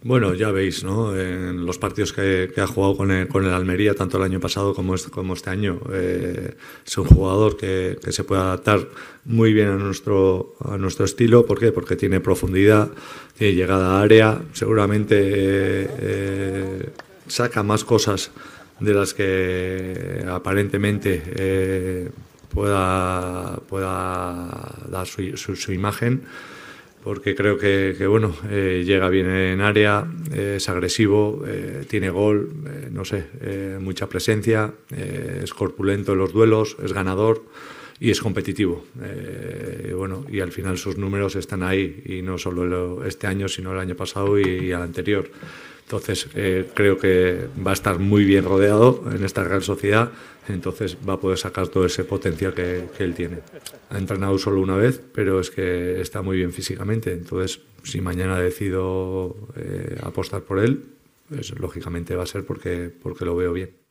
Bueno, ya veis, ¿no? En los partidos que, ha jugado con el, con el, Almería, tanto el año pasado como este, como este año, eh, es un jugador que, que, se puede adaptar muy bien a nuestro, a nuestro estilo. ¿Por qué? Porque tiene profundidad, tiene llegada a área, seguramente eh, eh, saca más cosas de las que aparentemente pueda, pueda dar su, su, su imagen porque creo que, bueno, eh, llega bien en área, eh, es agresivo, eh, tiene gol, no sé, mucha presencia, es corpulento en los duelos, es ganador y es competitivo. Y bueno, y al final sus números están ahí, y no solo este año, sino el año pasado y, y al anterior. Entonces eh, creo que va a estar muy bien rodeado en esta gran sociedad, entonces va a poder sacar todo ese potencial que, él tiene. Ha entrenado solo una vez, pero es que está muy bien físicamente, entonces si mañana decido eh, apostar por él, pues lógicamente va a ser porque, porque lo veo bien.